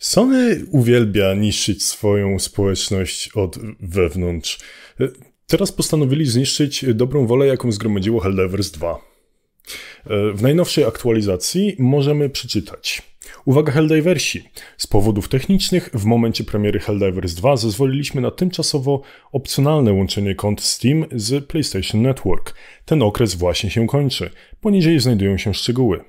Sony uwielbia niszczyć swoją społeczność od wewnątrz. E, teraz postanowili zniszczyć dobrą wolę, jaką zgromadziło Helldivers 2. E, w najnowszej aktualizacji możemy przeczytać. Uwaga Helldiversi! Z powodów technicznych w momencie premiery Helldivers 2 zezwoliliśmy na tymczasowo opcjonalne łączenie kont Steam z PlayStation Network. Ten okres właśnie się kończy. Poniżej znajdują się szczegóły.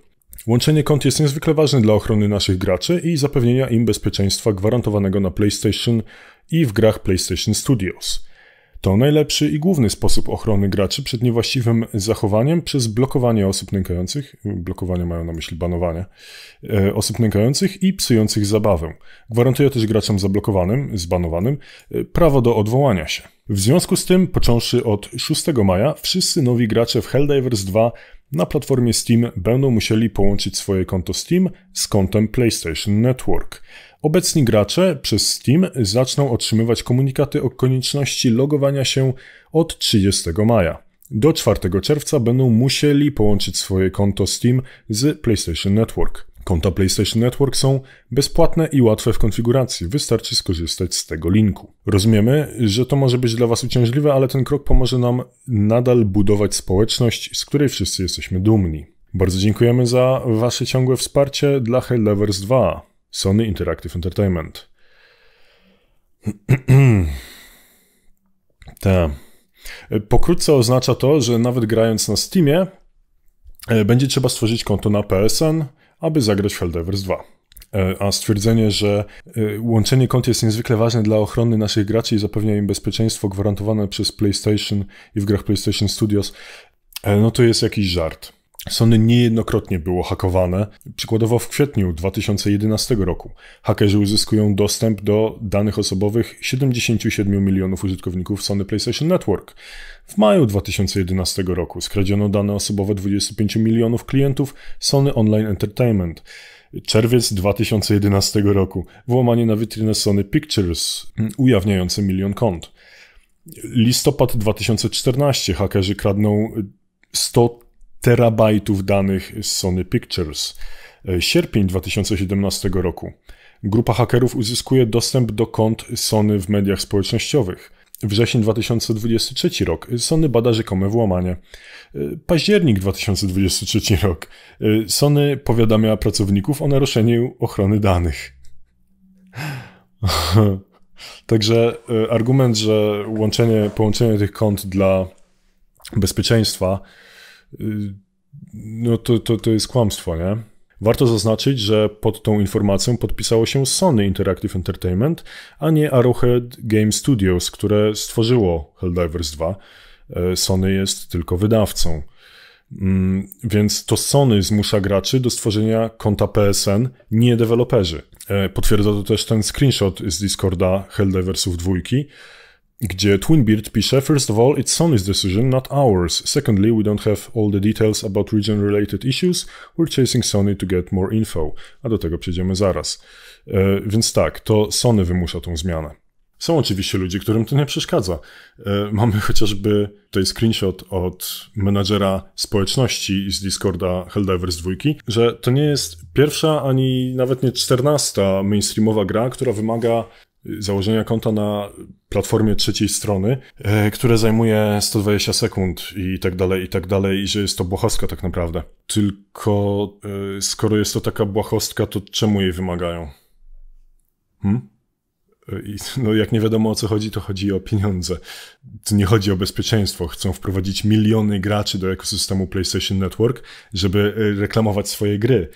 Łączenie kont jest niezwykle ważne dla ochrony naszych graczy i zapewnienia im bezpieczeństwa gwarantowanego na PlayStation i w grach PlayStation Studios. To najlepszy i główny sposób ochrony graczy przed niewłaściwym zachowaniem przez blokowanie osób nękających, blokowanie mają na myśli banowanie, e, osób nękających i psujących zabawę. Gwarantuje też graczom zablokowanym, zbanowanym, e, prawo do odwołania się. W związku z tym, począwszy od 6 maja, wszyscy nowi gracze w Helldivers 2 na platformie Steam będą musieli połączyć swoje konto Steam z kontem PlayStation Network. Obecni gracze przez Steam zaczną otrzymywać komunikaty o konieczności logowania się od 30 maja. Do 4 czerwca będą musieli połączyć swoje konto Steam z PlayStation Network. Konta PlayStation Network są bezpłatne i łatwe w konfiguracji, wystarczy skorzystać z tego linku. Rozumiemy, że to może być dla Was uciążliwe, ale ten krok pomoże nam nadal budować społeczność, z której wszyscy jesteśmy dumni. Bardzo dziękujemy za Wasze ciągłe wsparcie dla Hell Lovers 2, Sony Interactive Entertainment. Ta. Pokrótce oznacza to, że nawet grając na Steamie, e, będzie trzeba stworzyć konto na PSN, aby zagrać Helldivers 2. E, a stwierdzenie, że e, łączenie kont jest niezwykle ważne dla ochrony naszych graczy i zapewnia im bezpieczeństwo gwarantowane przez PlayStation i w grach PlayStation Studios, e, no to jest jakiś żart. Sony niejednokrotnie było hakowane, przykładowo w kwietniu 2011 roku. Hakerzy uzyskują dostęp do danych osobowych 77 milionów użytkowników Sony PlayStation Network. W maju 2011 roku skradziono dane osobowe 25 milionów klientów Sony Online Entertainment. Czerwiec 2011 roku włamanie na witrynę Sony Pictures ujawniające milion kont. Listopad 2014 hakerzy kradną 100 terabajtów danych z Sony Pictures. E, sierpień 2017 roku. Grupa hakerów uzyskuje dostęp do kont Sony w mediach społecznościowych. Wrzesień 2023 rok. Sony bada rzekome włamanie. E, październik 2023 rok. E, Sony powiadamia pracowników o naruszeniu ochrony danych. Także argument, że łączenie, połączenie tych kont dla bezpieczeństwa Y, no to, to, to jest kłamstwo, nie? Warto zaznaczyć, że pod tą informacją podpisało się Sony Interactive Entertainment, a nie Arrowhead Game Studios, które stworzyło Helldivers 2. Y, Sony jest tylko wydawcą. Mm, więc to Sony zmusza graczy do stworzenia konta PSN, nie deweloperzy. Y, potwierdza to też ten screenshot z Discorda Helldiversów dwójki, gdzie Twinbeard pisze First of all, it's Sony's decision, not ours. Secondly, we don't have all the details about region-related issues. We're chasing Sony to get more info. A do tego przejdziemy zaraz. E, więc tak, to Sony wymusza tą zmianę. Są oczywiście ludzie, którym to nie przeszkadza. E, mamy chociażby tutaj screenshot od menadżera społeczności z Discorda Helldivers 2, że to nie jest pierwsza ani nawet nie czternasta mainstreamowa gra, która wymaga założenia konta na platformie trzeciej strony, e, które zajmuje 120 sekund i tak dalej, i tak dalej, i że jest to błahostka tak naprawdę. Tylko e, skoro jest to taka błahostka, to czemu jej wymagają? Hmm? I, no, jak nie wiadomo o co chodzi, to chodzi o pieniądze. To nie chodzi o bezpieczeństwo. Chcą wprowadzić miliony graczy do ekosystemu PlayStation Network, żeby reklamować swoje gry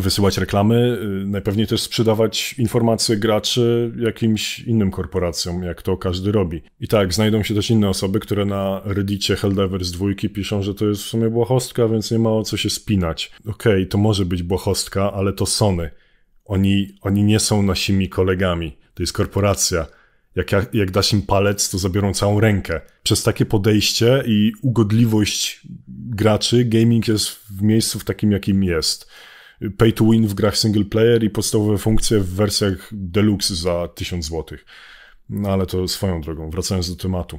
wysyłać reklamy, y, najpewniej też sprzedawać informacje graczy jakimś innym korporacjom, jak to każdy robi. I tak, znajdą się też inne osoby, które na Reddicie Helldivers dwójki piszą, że to jest w sumie błahostka, więc nie ma o co się spinać. Okej, okay, to może być błahostka, ale to Sony. Oni, oni nie są nasimi kolegami. To jest korporacja. Jak, jak, jak dasz im palec, to zabiorą całą rękę. Przez takie podejście i ugodliwość graczy, gaming jest w miejscu w takim, jakim jest pay to win w grach single player i podstawowe funkcje w wersjach deluxe za 1000 zł. No ale to swoją drogą, wracając do tematu.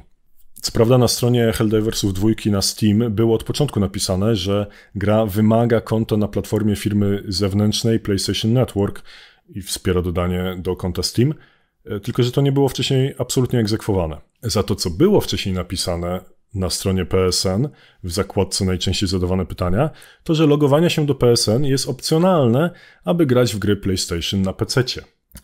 Co prawda na stronie Helldiversów 2 na Steam było od początku napisane, że gra wymaga konta na platformie firmy zewnętrznej PlayStation Network i wspiera dodanie do konta Steam, e, tylko że to nie było wcześniej absolutnie egzekwowane. Za to, co było wcześniej napisane na stronie PSN, w zakładce najczęściej zadawane pytania, to że logowanie się do PSN jest opcjonalne, aby grać w gry PlayStation na PC.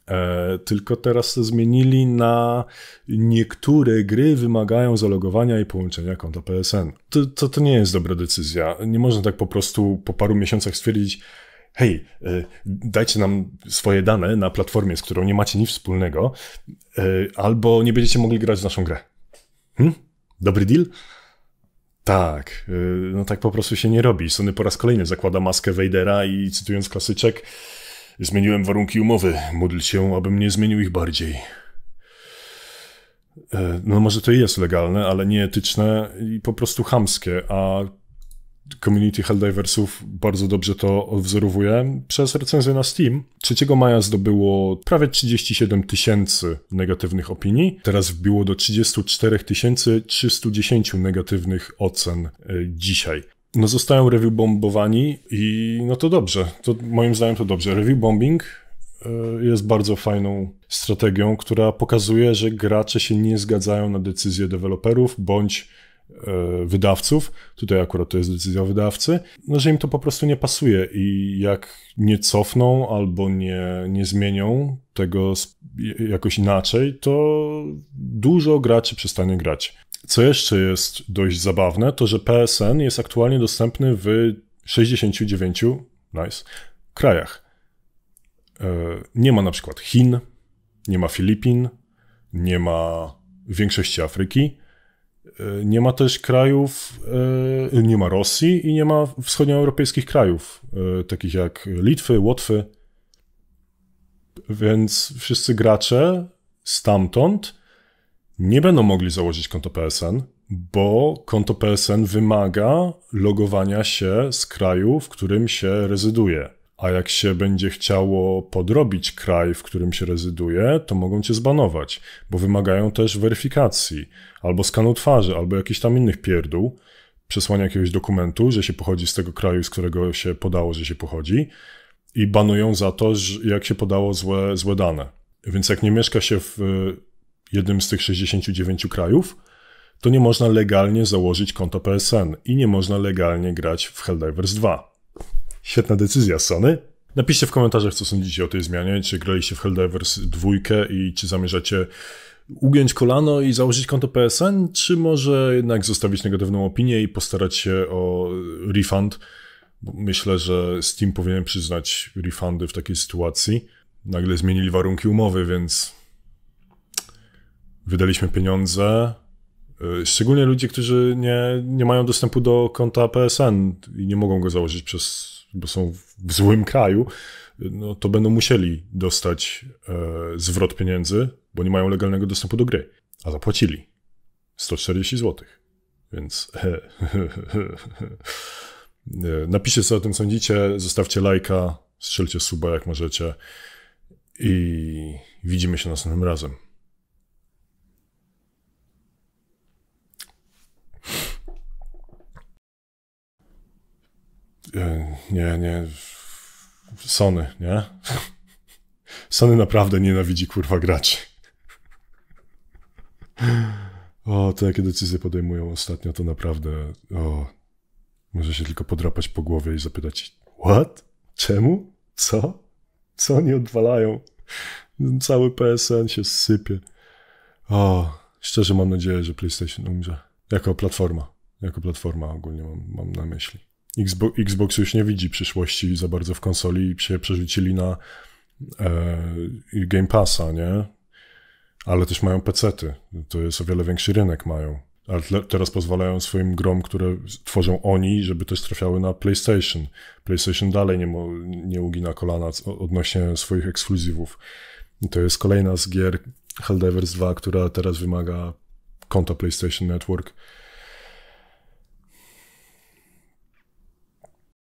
E, tylko teraz to zmienili na niektóre gry wymagają zalogowania i połączenia konta PSN. To, to, to nie jest dobra decyzja. Nie można tak po prostu po paru miesiącach stwierdzić, hej, e, dajcie nam swoje dane na platformie, z którą nie macie nic wspólnego, e, albo nie będziecie mogli grać w naszą grę. Hmm? Dobry deal? Tak, y, no tak po prostu się nie robi. Sony po raz kolejny zakłada maskę Vadera i cytując klasyczek, zmieniłem warunki umowy. Módl się, abym nie zmienił ich bardziej. E, no może to jest legalne, ale nieetyczne i po prostu chamskie, a community Helldiversów bardzo dobrze to odwzorowuje. Przez recenzję na Steam 3 maja zdobyło prawie 37 tysięcy negatywnych opinii. Teraz wbiło do 34 310 negatywnych ocen e, dzisiaj no zostają review bombowani i no to dobrze. To moim zdaniem to dobrze. Review bombing e, jest bardzo fajną strategią, która pokazuje, że gracze się nie zgadzają na decyzje deweloperów bądź E, wydawców, tutaj akurat to jest decyzja wydawcy, no, że im to po prostu nie pasuje i jak nie cofną albo nie, nie zmienią tego jakoś inaczej, to dużo graczy przestanie grać. Co jeszcze jest dość zabawne, to że PSN jest aktualnie dostępny w 69 nice, krajach. E, nie ma na przykład Chin, nie ma Filipin, nie ma większości Afryki, E, nie ma też krajów, e, nie ma Rosji i nie ma wschodnioeuropejskich krajów, e, takich jak Litwy, Łotwy. Więc wszyscy gracze stamtąd nie będą mogli założyć konto PSN, bo konto PSN wymaga logowania się z kraju, w którym się rezyduje a jak się będzie chciało podrobić kraj, w którym się rezyduje, to mogą cię zbanować, bo wymagają też weryfikacji, albo skanu twarzy, albo jakichś tam innych pierdół, przesłania jakiegoś dokumentu, że się pochodzi z tego kraju, z którego się podało, że się pochodzi i banują za to, jak się podało złe, złe dane. Więc jak nie mieszka się w y, jednym z tych 69 krajów, to nie można legalnie założyć konta PSN i nie można legalnie grać w Helldivers 2. Świetna decyzja, Sony. Napiszcie w komentarzach, co sądzicie o tej zmianie. Czy graliście w Helldivers dwójkę i czy zamierzacie ugiąć kolano i założyć konto PSN, czy może jednak zostawić negatywną opinię i postarać się o refund? Myślę, że Steam powinien przyznać refundy w takiej sytuacji. Nagle zmienili warunki umowy, więc wydaliśmy pieniądze. Y, szczególnie ludzie, którzy nie, nie mają dostępu do konta PSN i nie mogą go założyć przez bo są w złym kraju, no to będą musieli dostać e, zwrot pieniędzy, bo nie mają legalnego dostępu do gry. A zapłacili 140 zł. Więc e, e, e, napiszcie co o tym sądzicie, zostawcie lajka, strzelcie suba jak możecie i widzimy się następnym razem. E, nie, nie, Sony, nie? Sony naprawdę nienawidzi kurwa graczy. O, to jakie decyzje podejmują ostatnio, to naprawdę, o, może się tylko podrapać po głowie i zapytać, what? Czemu? Co? Co oni odwalają? Cały PSN się sypie. O, szczerze mam nadzieję, że PlayStation umrze. Jako platforma. Jako platforma ogólnie mam, mam na myśli. Xbox, już nie widzi przyszłości za bardzo w konsoli i się przerzucili na e, Game Passa, nie? Ale też mają pecety. To jest o wiele większy rynek mają. Ale teraz pozwalają swoim grom, które tworzą oni, żeby też trafiały na PlayStation. PlayStation dalej nie, ugi nie ugina kolana odnośnie swoich ekskluzywów. I to jest kolejna z gier Helldivers 2, która teraz wymaga konta PlayStation Network